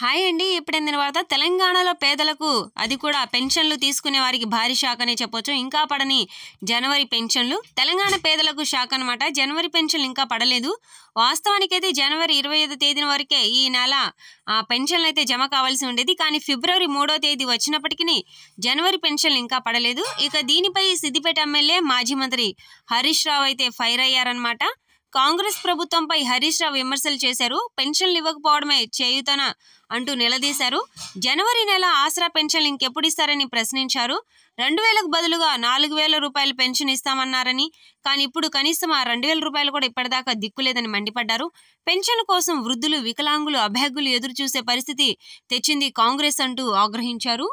hi అండి ఇప్పుడు అందిన వార్త తెలంగాణలో పేదలకు అది కూడా పెన్షన్లు తీసుకునే వారికి భారీ శాఖ అనే చెప్పొచ్చు ఇంకా పడని జనవరి పెన్షన్లు తెలంగాణ పేదలకు శాఖ అనమాట జనవరి పెన్షన్లు ఇంకా పడలేదు వాస్తవానికి అయితే జనవరి ఇరవై ఐదో తేదీన వరకే ఈ నెల ఆ పెన్షన్లు అయితే జమ కావాల్సి ఉండేది కానీ ఫిబ్రవరి మూడో తేదీ వచ్చినప్పటికీ జనవరి పెన్షన్లు ఇంకా పడలేదు ఇక దీనిపై సిద్దిపేట ఎమ్మెల్యే మాజీ మంత్రి హరీష్ రావు అయితే ఫైర్ అయ్యారనమాట కాంగ్రెస్ ప్రభుత్వంపై హరీష్ రావు విమర్శలు చేశారు పెన్షన్లు ఇవ్వకపోవడమే చేయుతన అంటూ నిలదీశారు జనవరి నెల ఆసరా పెన్షన్లు ఇంకెప్పుడు ఇస్తారని ప్రశ్నించారు రెండు వేలకు బదులుగా నాలుగు వేల రూపాయలు పెన్షన్ ఇస్తామన్నారని కానీ ఇప్పుడు కనీసం ఆ రెండు వేల రూపాయలు కూడా ఇప్పటిదాకా దిక్కులేదని మండిపడ్డారు పెన్షన్ కోసం వృద్ధులు వికలాంగులు అభ్యర్థులు ఎదురుచూసే పరిస్థితి తెచ్చింది కాంగ్రెస్ అంటూ ఆగ్రహించారు